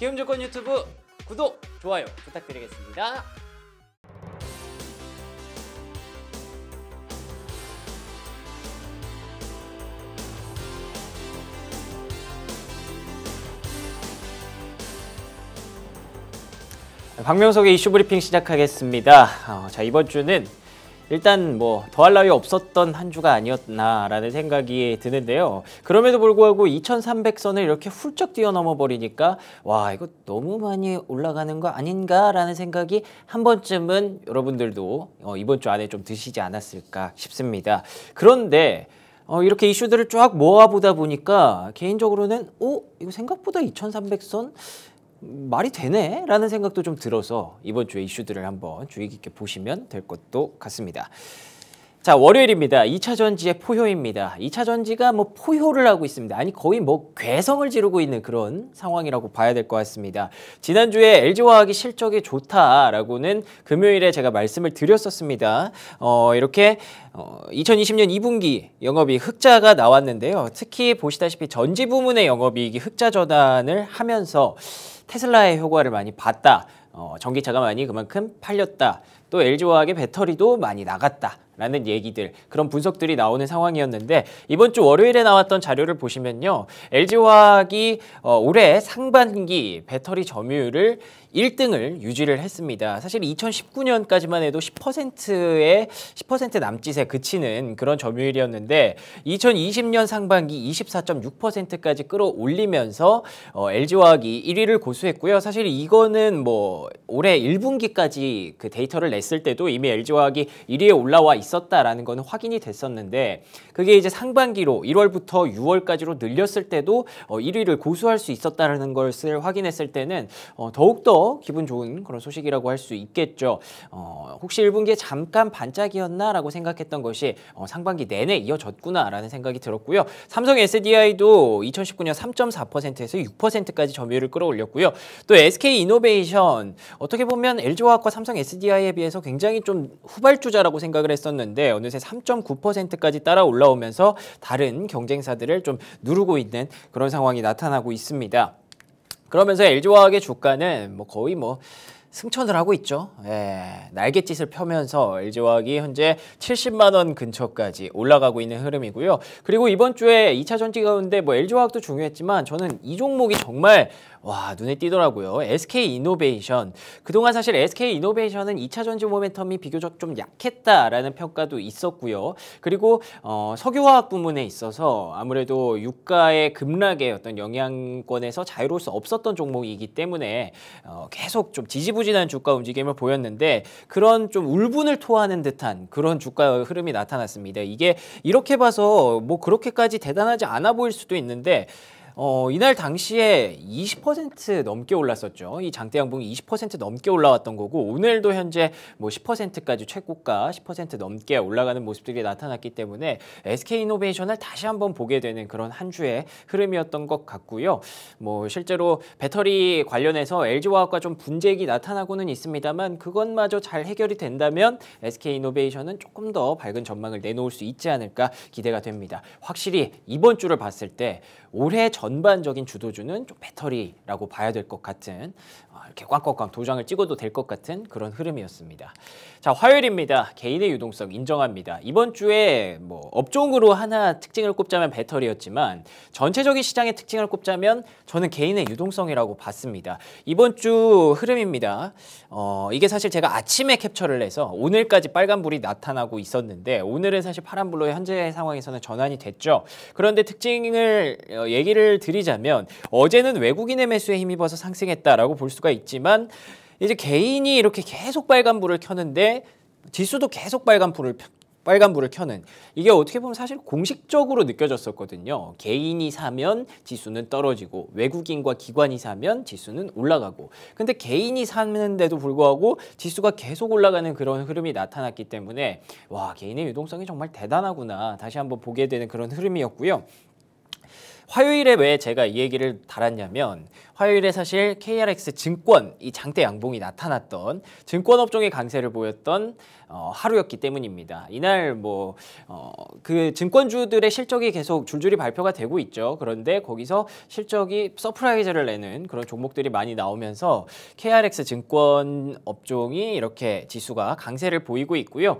기음조건 유튜브 구독, 좋아요 부탁드리겠습니다. 박명석의 이슈 브리핑 시작하겠습니다. 어, 자 이번 주는 일단 뭐 더할 나위 없었던 한 주가 아니었나라는 생각이 드는데요. 그럼에도 불구하고 2,300선을 이렇게 훌쩍 뛰어넘어 버리니까 와 이거 너무 많이 올라가는 거 아닌가라는 생각이 한 번쯤은 여러분들도 어, 이번 주 안에 좀 드시지 않았을까 싶습니다. 그런데 어, 이렇게 이슈들을 쫙 모아보다 보니까 개인적으로는 오 이거 생각보다 2,300선 말이 되네? 라는 생각도 좀 들어서 이번 주에 이슈들을 한번 주의 깊게 보시면 될 것도 같습니다. 자, 월요일입니다. 2차 전지의 포효입니다. 2차 전지가 뭐 포효를 하고 있습니다. 아니 거의 뭐 괴성을 지르고 있는 그런 상황이라고 봐야 될 것 같습니다. 지난주에 LG화학이 실적이 좋다라고는 금요일에 제가 말씀을 드렸었습니다. 어, 이렇게 어, 2020년 2분기 영업이 흑자가 나왔는데요. 특히 보시다시피 전지 부문의 영업이익이 흑자 전환을 하면서 테슬라의 효과를 많이 봤다. 어, 전기차가 많이 그만큼 팔렸다. 또 LG화학의 배터리도 많이 나갔다. 라는 얘기들 그런 분석들이 나오는 상황이었는데 이번 주 월요일에 나왔던 자료를 보시면요 LG화학이 어, 올해 상반기 배터리 점유율을 1등을 유지를 했습니다. 사실 2019년까지만 해도 10%에 10% 남짓에 그치는 그런 점유율이었는데 2020년 상반기 24.6%까지 끌어올리면서 어, LG화학이 1위를 고수했고요. 사실 이거는 뭐 올해 1분기까지 그 데이터를 내 있을 때도 이미 LG화학이 1위에 올라와 있었다라는 것은 확인이 됐었는데 그게 이제 상반기로 1월부터 6월까지로 늘렸을 때도 어, 1위를 고수할 수 있었다라는 것을 확인했을 때는 어, 더욱더 기분 좋은 그런 소식이라고 할 수 있겠죠. 어, 혹시 1분기에 잠깐 반짝이었나라고 생각했던 것이 어, 상반기 내내 이어졌구나라는 생각이 들었고요. 삼성 SDI도 2019년 3.4%에서 6%까지 점유율을 끌어올렸고요. 또 SK 이노베이션 어떻게 보면 LG화학과 삼성 SDI에 비해 상황에서 굉장히 좀 후발주자라고 생각을 했었는데 어느새 3.9%까지 따라 올라오면서 다른 경쟁사들을 좀 누르고 있는 그런 상황이 나타나고 있습니다. 그러면서 LG화학의 주가는 뭐 거의 뭐 승천을 하고 있죠. 예, 날갯짓을 펴면서 LG화학이 현재 70만 원 근처까지 올라가고 있는 흐름이고요. 그리고 이번 주에 2차 전지 가운데 뭐 LG화학도 중요했지만 저는 이 종목이 정말 와 눈에 띄더라고요. SK 이노베이션 그동안 사실 SK 이노베이션은 2차 전지 모멘텀이 비교적 좀 약했다라는 평가도 있었고요. 그리고 어, 석유화학 부문에 있어서 아무래도 유가의 급락의 어떤 영향권에서 자유로울 수 없었던 종목이기 때문에 어, 계속 좀 지지부 지지부진한 주가 움직임을 보였는데 그런 좀 울분을 토하는 듯한 그런 주가 흐름이 나타났습니다. 이게 이렇게 봐서 뭐 그렇게까지 대단하지 않아 보일 수도 있는데 어, 이날 당시에 20% 넘게 올랐었죠. 이 장대 양봉이 20% 넘게 올라왔던 거고 오늘도 현재 뭐 10%까지 최고가 10% 넘게 올라가는 모습들이 나타났기 때문에 SK 이노베이션을 다시 한번 보게 되는 그런 한 주의 흐름이었던 것 같고요. 뭐 실제로 배터리 관련해서 LG화학과 좀 분쟁이 나타나고는 있습니다만 그것마저 잘 해결이 된다면 SK 이노베이션은 조금 더 밝은 전망을 내놓을 수 있지 않을까 기대가 됩니다. 확실히 이번 주를 봤을 때 올해 전 전반적인 주도주는 좀 배터리라고 봐야 될 것 같은 아, 이렇게 꽝꽝꽝 도장을 찍어도 될 것 같은 그런 흐름이었습니다. 자, 화요일입니다. 개인의 유동성 인정합니다. 이번 주에 뭐 업종으로 하나 특징을 꼽자면 배터리였지만 전체적인 시장의 특징을 꼽자면 저는 개인의 유동성이라고 봤습니다. 이번 주 흐름입니다. 어, 이게 사실 제가 아침에 캡처를 해서 오늘까지 빨간불이 나타나고 있었는데 오늘은 사실 파란불로 현재 상황에서는 전환이 됐죠. 그런데 특징을 어, 얘기를 드리자면 어제는 외국인의 매수에 힘입어서 상승했다라고 볼 수가 수가 있지만 이제 개인이 이렇게 계속 빨간불을 켜는데 지수도 계속 빨간불을 빨간불을 켜는 이게 어떻게 보면 사실 공식적으로 느껴졌었거든요. 개인이 사면 지수는 떨어지고 외국인과 기관이 사면 지수는 올라가고 근데 개인이 사는데도 불구하고 지수가 계속 올라가는 그런 흐름이 나타났기 때문에 와 개인의 유동성이 정말 대단하구나 다시 한번 보게 되는 그런 흐름이었고요. 화요일에 왜 제가 이 얘기를 달았냐면 화요일에 사실 KRX 증권 이 장대 양봉이 나타났던 증권 업종의 강세를 보였던 어, 하루였기 때문입니다. 이날 뭐그 어, 그 증권주들의 실적이 계속 줄줄이 발표가 되고 있죠. 그런데 거기서 실적이 서프라이즈를 내는 그런 종목들이 많이 나오면서 KRX 증권 업종이 이렇게 지수가 강세를 보이고 있고요.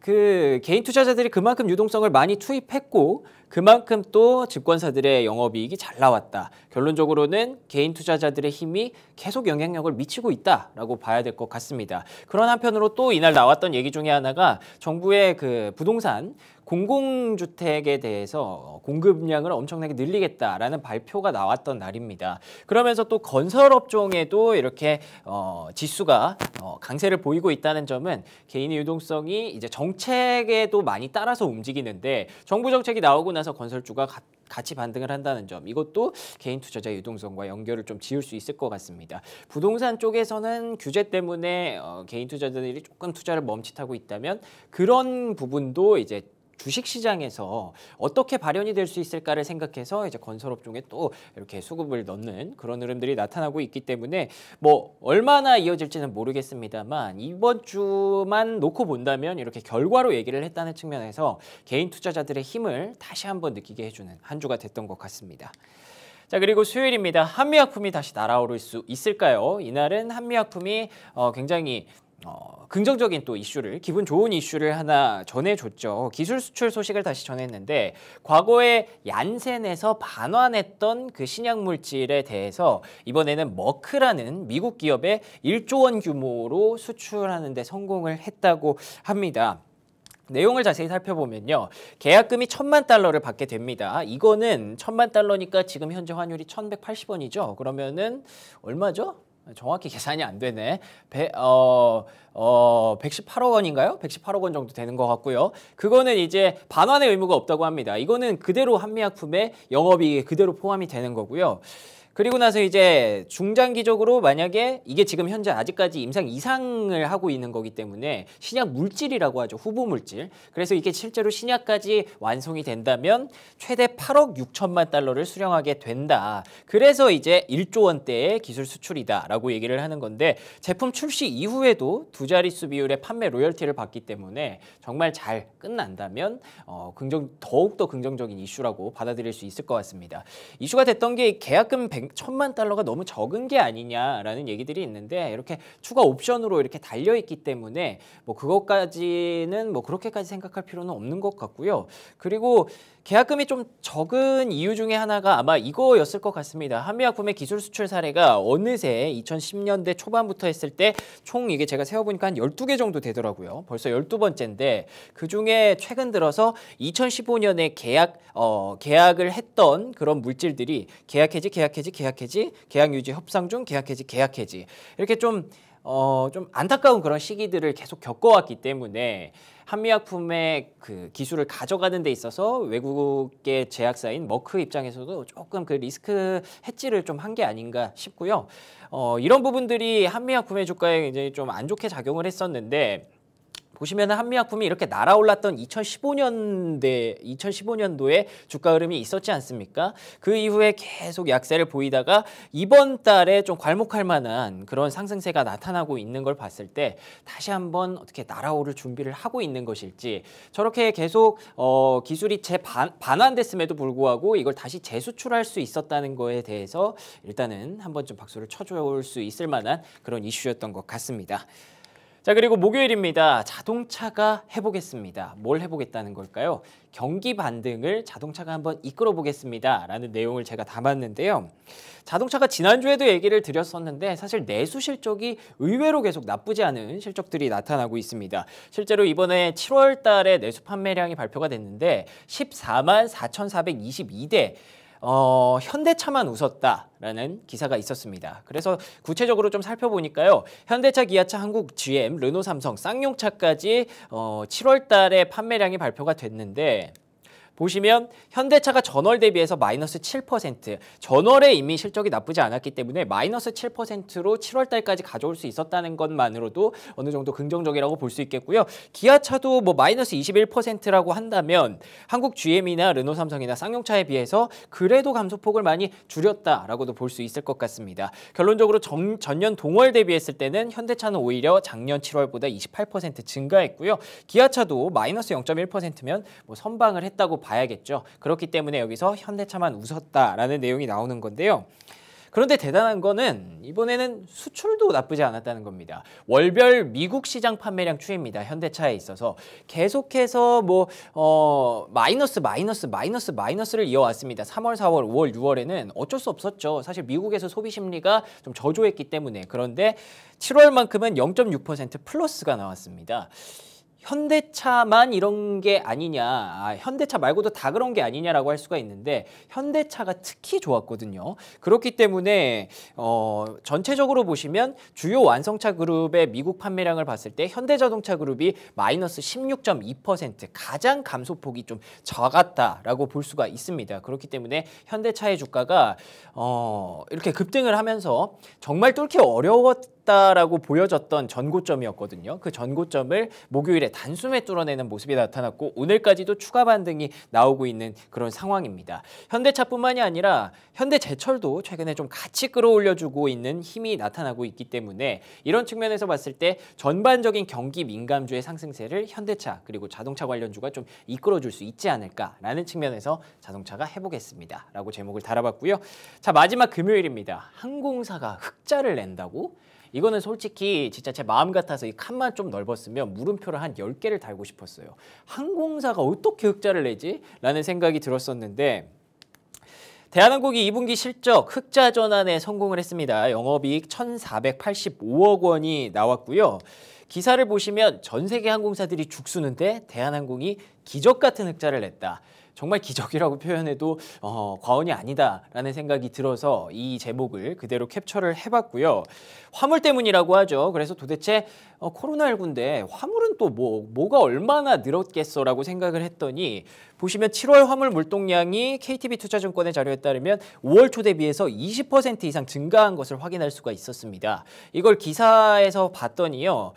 그 개인 투자자들이 그만큼 유동성을 많이 투입했고 그만큼 또 증권사들의 영업이익이 잘 나왔다. 결론적으로는 개인 투자자들의 힘이 계속 영향력을 미치고 있다라고 봐야 될 것 같습니다. 그런 한편으로 또 이날 나왔던 얘기 중에 하나가 정부의 그 부동산 공공주택에 대해서 어, 공급량을 엄청나게 늘리겠다라는 발표가 나왔던 날입니다. 그러면서 또 건설업종에도 이렇게 어, 지수가 어, 강세를 보이고 있다는 점은 개인의 유동성이 이제 정책에도 많이 따라서 움직이는데 정부 정책이 나오고 나서 건설주가 가, 같이 반등을 한다는 점 이것도 개인 투자자 유동성과 연결을 좀 지을 수 있을 것 같습니다. 부동산 쪽에서는 규제 때문에 어, 개인 투자자들이 조금 투자를 멈칫하고 있다면 그런 부분도 이제 주식시장에서 어떻게 발현이 될 수 있을까를 생각해서 이제 건설업 쪽에 또 이렇게 수급을 넣는 그런 흐름들이 나타나고 있기 때문에 뭐 얼마나 이어질지는 모르겠습니다만 이번 주만 놓고 본다면 이렇게 결과로 얘기를 했다는 측면에서 개인 투자자들의 힘을 다시 한번 느끼게 해주는 한 주가 됐던 것 같습니다. 자 그리고 수요일입니다. 한미약품이 다시 날아오를 수 있을까요? 이날은 한미약품이 어, 굉장히 어, 긍정적인 또 이슈를 기분 좋은 이슈를 하나 전해줬죠. 기술 수출 소식을 다시 전했는데 과거에 얀센에서 반환했던 그 신약 물질에 대해서 이번에는 머크라는 미국 기업에 1조 원 규모로 수출하는 데 성공을 했다고 합니다. 내용을 자세히 살펴보면요. 계약금이 천만 달러를 받게 됩니다. 이거는 천만 달러니까 지금 현재 환율이 1 1 8 0 원이죠 그러면은 얼마죠? 정확히 계산이 안 되네. 배, 어, 어, 118억 원인가요? 118억 원 정도 되는 것 같고요. 그거는 이제 반환의 의무가 없다고 합니다. 이거는 그대로 한미약품의 영업이익에 그대로 포함이 되는 거고요. 그리고 나서 이제 중장기적으로 만약에 이게 지금 현재 아직까지 임상 이상을 하고 있는 거기 때문에 신약 물질이라고 하죠. 후보 물질. 그래서 이게 실제로 신약까지 완성이 된다면 최대 8억 6천만 달러를 수령하게 된다. 그래서 이제 1조 원대의 기술 수출이다라고 얘기를 하는 건데 제품 출시 이후에도 두 자릿수 비율의 판매 로열티를 받기 때문에 정말 잘 끝난다면 어, 긍정 더욱더 긍정적인 이슈라고 받아들일 수 있을 것 같습니다. 이슈가 됐던 게 계약금 100 천만 달러가 너무 적은 게 아니냐라는 얘기들이 있는데 이렇게 추가 옵션으로 이렇게 달려 있기 때문에 뭐 그것까지는 뭐 그렇게까지 생각할 필요는 없는 것 같고요. 그리고 계약금이 좀 적은 이유 중에 하나가 아마 이거였을 것 같습니다. 한미약품의 기술 수출 사례가 어느새 2010년대 초반부터 했을 때 총 이게 제가 세어보니까 한 12개 정도 되더라고요. 벌써 12번째인데 그중에 최근 들어서 2015년에 계약, 어, 계약을 했던 그런 물질들이 계약해지, 계약해지, 계약해지, 계약 유지 협상 중 계약해지, 계약해지 이렇게 좀 어, 좀 안타까운 그런 시기들을 계속 겪어왔기 때문에 한미약품의 그 기술을 가져가는 데 있어서 외국의 제약사인 머크 입장에서도 조금 그 리스크 해지를 좀 한 게 아닌가 싶고요. 어, 이런 부분들이 한미약품의 주가에 굉장히 좀안 좋게 작용을 했었는데 보시면 한미약품이 이렇게 날아올랐던 2015년대 2015년도에 주가 흐름이 있었지 않습니까? 그 이후에 계속 약세를 보이다가 이번 달에 좀 괄목할 만한 그런 상승세가 나타나고 있는 걸 봤을 때 다시 한번 어떻게 날아오를 준비를 하고 있는 것일지 저렇게 계속 어, 기술이 재반 반환됐음에도 불구하고 이걸 다시 재수출할 수 있었다는 거에 대해서 일단은 한번 좀 박수를 쳐줄 수 있을 만한 그런 이슈였던 것 같습니다. 자 그리고 목요일입니다. 자동차가 해보겠습니다. 뭘 해보겠다는 걸까요? 경기 반등을 자동차가 한번 이끌어 보겠습니다. 라는 내용을 제가 담았는데요. 자동차가 지난주에도 얘기를 드렸었는데 사실 내수 실적이 의외로 계속 나쁘지 않은 실적들이 나타나고 있습니다. 실제로 이번에 7월 달에 내수 판매량이 발표가 됐는데 14만 4,422대 어, 현대차만 웃었다라는 기사가 있었습니다. 그래서 구체적으로 좀 살펴보니까요. 현대차, 기아차, 한국, GM, 르노, 삼성, 쌍용차까지 어, 7월 달에 판매량이 발표가 됐는데 보시면 현대차가 전월 대비해서 마이너스 7% 전월에 이미 실적이 나쁘지 않았기 때문에 마이너스 7%로 7월 달까지 가져올 수 있었다는 것만으로도 어느 정도 긍정적이라고 볼 수 있겠고요. 기아차도 뭐 마이너스 21%라고 한다면 한국 GM이나 르노 삼성이나 쌍용차에 비해서 그래도 감소폭을 많이 줄였다라고도 볼 수 있을 것 같습니다. 결론적으로 정, 전년 동월 대비했을 때는 현대차는 오히려 작년 7월보다 28% 증가했고요. 기아차도 마이너스 0.1%면 뭐 선방을 했다고 봐야겠죠. 그렇기 때문에 여기서 현대차만 웃었다라는 내용이 나오는 건데요. 그런데 대단한 거는 이번에는 수출도 나쁘지 않았다는 겁니다. 월별 미국 시장 판매량 추이입니다. 현대차에 있어서 계속해서 뭐 어, 마이너스 마이너스 마이너스 마이너스를 이어왔습니다. 3월, 4월, 5월, 6월에는 어쩔 수 없었죠. 사실 미국에서 소비 심리가 좀 저조했기 때문에 그런데 7월만큼은 0.6% 플러스가 나왔습니다. 현대차만 이런 게 아니냐, 아, 현대차 말고도 다 그런 게 아니냐라고 할 수가 있는데 현대차가 특히 좋았거든요. 그렇기 때문에 어, 전체적으로 보시면 주요 완성차 그룹의 미국 판매량을 봤을 때 현대자동차 그룹이 마이너스 16.2% 가장 감소폭이 좀 적었다라고 볼 수가 있습니다. 그렇기 때문에 현대차의 주가가 어, 이렇게 급등을 하면서 정말 뚫기 어려웠 했다라고 보여졌던 전고점이었거든요. 그 전고점을 목요일에 단숨에 뚫어내는 모습이 나타났고 오늘까지도 추가 반등이 나오고 있는 그런 상황입니다. 현대차뿐만이 아니라 현대제철도 최근에 좀 같이 끌어올려주고 있는 힘이 나타나고 있기 때문에 이런 측면에서 봤을 때 전반적인 경기 민감주의 상승세를 현대차 그리고 자동차 관련주가 좀 이끌어줄 수 있지 않을까라는 측면에서 자동차가 해보겠습니다. 라고 제목을 달아봤고요. 자 마지막 금요일입니다. 항공사가 흑자를 낸다고? 이거는 솔직히 진짜 제 마음 같아서 이 칸만 좀 넓었으면 물음표를 한1 0개를 달고 싶었어요. 항공사가 어떻게 흑자를 내지? 라는 생각이 들었었는데 대한항공이 2분기 실적 흑자 전환에 성공을 했습니다. 영업이익 1,485억 원이 나왔고요. 기사를 보시면 전 세계 항공사들이 죽수는데 대한항공이 기적 같은 흑자를 냈다. 정말 기적이라고 표현해도 어, 과언이 아니다라는 생각이 들어서 이 제목을 그대로 캡처를 해봤고요. 화물 때문이라고 하죠. 그래서 도대체 어, 코로나19인데 화물은 또 뭐, 뭐가 얼마나 늘었겠어라고 생각을 했더니 보시면 7월 화물 물동량이 KTB 투자증권의 자료에 따르면 5월 초 대비해서 20% 이상 증가한 것을 확인할 수가 있었습니다. 이걸 기사에서 봤더니요.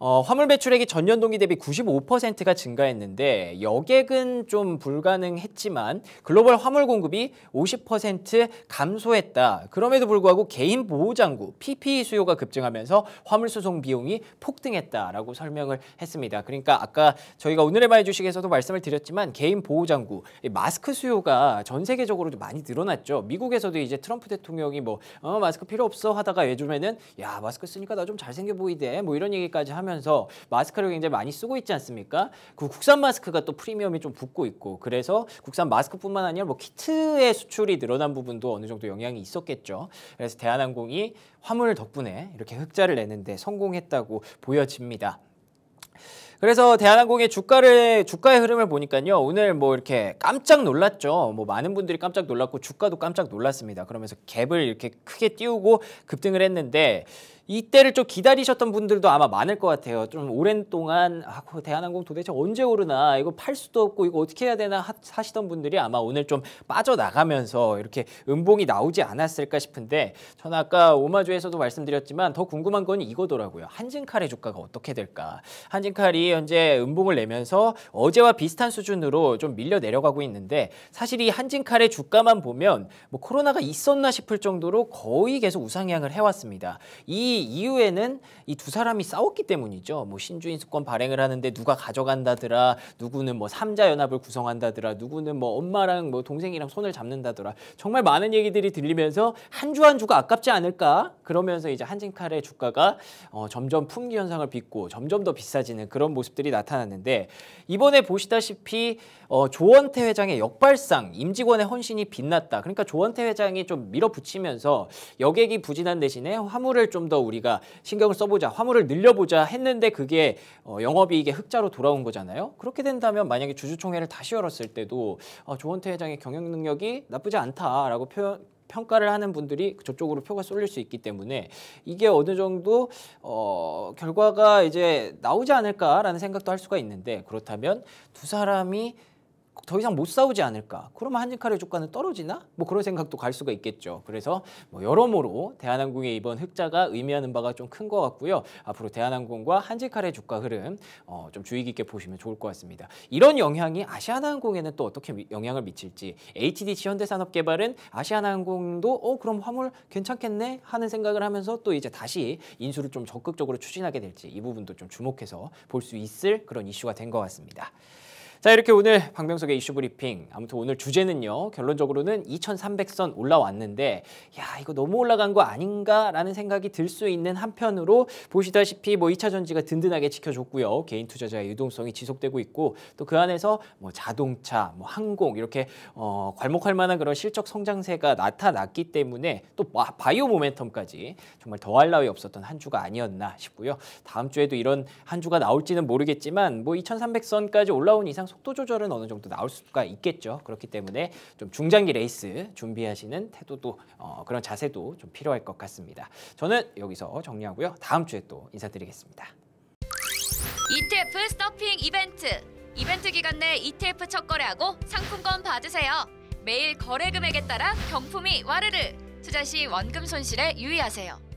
어, 화물 배출액이 전년 동기 대비 95%가 증가했는데 여객은 좀 불가능했지만 글로벌 화물 공급이 50% 감소했다. 그럼에도 불구하고 개인 보호 장구 PPE 수요가 급증하면서 화물 수송 비용이 폭등했다라고 설명을 했습니다. 그러니까 아까 저희가 오늘의 마이 주식에서도 말씀을 드렸지만 개인 보호 장구 마스크 수요가 전 세계적으로 좀 많이 늘어났죠. 미국에서도 이제 트럼프 대통령이 뭐 어, 마스크 필요 없어 하다가 예전에는 야 마스크 쓰니까 나 좀 잘생겨 보이대 뭐 이런 얘기까지 하면 하면서 마스크를 굉장히 많이 쓰고 있지 않습니까? 그 국산 마스크가 또 프리미엄이 좀 붙고 있고 그래서 국산 마스크뿐만 아니라 뭐 키트의 수출이 늘어난 부분도 어느 정도 영향이 있었겠죠. 그래서 대한항공이 화물 덕분에 이렇게 흑자를 내는데 성공했다고 보여집니다. 그래서 대한항공의 주가를 주가의 흐름을 보니까요 오늘 뭐 이렇게 깜짝 놀랐죠 뭐 많은 분들이 깜짝 놀랐고 주가도 깜짝 놀랐습니다 그러면서 갭을 이렇게 크게 띄우고 급등을 했는데 이때를 좀 기다리셨던 분들도 아마 많을 것 같아요. 좀 오랜 동안 아, 그 대한항공 도대체 언제 오르나 이거 팔 수도 없고 이거 어떻게 해야 되나 하시던 분들이 아마 오늘 좀 빠져나가면서 이렇게 음봉이 나오지 않았을까 싶은데 전 아까 오마주에서도 말씀드렸지만 더 궁금한 건 이거더라고요. 한진칼의 주가가 어떻게 될까? 한진칼이 현재 음봉을 내면서 어제와 비슷한 수준으로 좀 밀려 내려가고 있는데 사실 이 한진칼의 주가만 보면 뭐 코로나가 있었나 싶을 정도로 거의 계속 우상향을 해왔습니다. 이이 이후에는 이 두 사람이 싸웠기 때문이죠. 뭐 신주인 수권 발행을 하는데 누가 가져간다더라, 누구는 뭐 삼자 연합을 구성한다더라, 누구는 뭐 엄마랑 뭐 동생이랑 손을 잡는다더라. 정말 많은 얘기들이 들리면서 한 주 한 주가 아깝지 않을까? 그러면서 이제 한진칼의 주가가 어, 점점 품귀 현상을 빚고 점점 더 비싸지는 그런 모습들이 나타났는데 이번에 보시다시피 어, 조원태 회장의 역발상, 임직원의 헌신이 빛났다. 그러니까 조원태 회장이 좀 밀어붙이면서 여객이 부진한 대신에 화물을 좀더 우리가 신경을 써보자 화물을 늘려보자 했는데 그게 어, 영업이익의 흑자로 돌아온 거잖아요. 그렇게 된다면 만약에 주주총회를 다시 열었을 때도 어, 조원태 회장의 경영 능력이 나쁘지 않다라고 표현 평가를 하는 분들이 저쪽으로 표가 쏠릴 수 있기 때문에 이게 어느 정도 어, 결과가 이제 나오지 않을까라는 생각도 할 수가 있는데 그렇다면 두 사람이 더 이상 못 싸우지 않을까? 그러면 한진칼의 주가는 떨어지나? 뭐 그런 생각도 갈 수가 있겠죠. 그래서 뭐 여러모로 대한항공의 이번 흑자가 의미하는 바가 좀 큰 것 같고요. 앞으로 대한항공과 한진칼의 주가 흐름 어, 좀 주의 깊게 보시면 좋을 것 같습니다. 이런 영향이 아시아나항공에는 또 어떻게 영향을 미칠지 a t d c 현대산업개발은 아시아나항공도 어 그럼 화물 괜찮겠네 하는 생각을 하면서 또 이제 다시 인수를 좀 적극적으로 추진하게 될지 이 부분도 좀 주목해서 볼 수 있을 그런 이슈가 된 것 같습니다. 자 이렇게 오늘 박명석의 이슈 브리핑 아무튼 오늘 주제는요 결론적으로는 2300선 올라왔는데 야 이거 너무 올라간 거 아닌가라는 생각이 들 수 있는 한편으로 보시다시피 뭐 2차 전지가 든든하게 지켜줬고요 개인 투자자의 유동성이 지속되고 있고 또 그 안에서 뭐 자동차 뭐 항공 이렇게 어, 괄목할 만한 그런 실적 성장세가 나타났기 때문에 또 바이오 모멘텀까지 정말 더할 나위 없었던 한 주가 아니었나 싶고요 다음 주에도 이런 한 주가 나올지는 모르겠지만 뭐 2300선까지 올라온 이상 속도 조절은 어느 정도 나올 수가 있겠죠. 그렇기 때문에 좀 중장기 레이스 준비하시는 태도도 어, 그런 자세도 좀 필요할 것 같습니다. 저는 여기서 정리하고요. 다음 주에 또 인사드리겠습니다. ETF 스토핑 이벤트 이벤트 기간 내 ETF 첫 거래하고 상품권 받으세요. 매일 거래 금액에 따라 경품이 와르르 투자 시 원금 손실에 유의하세요.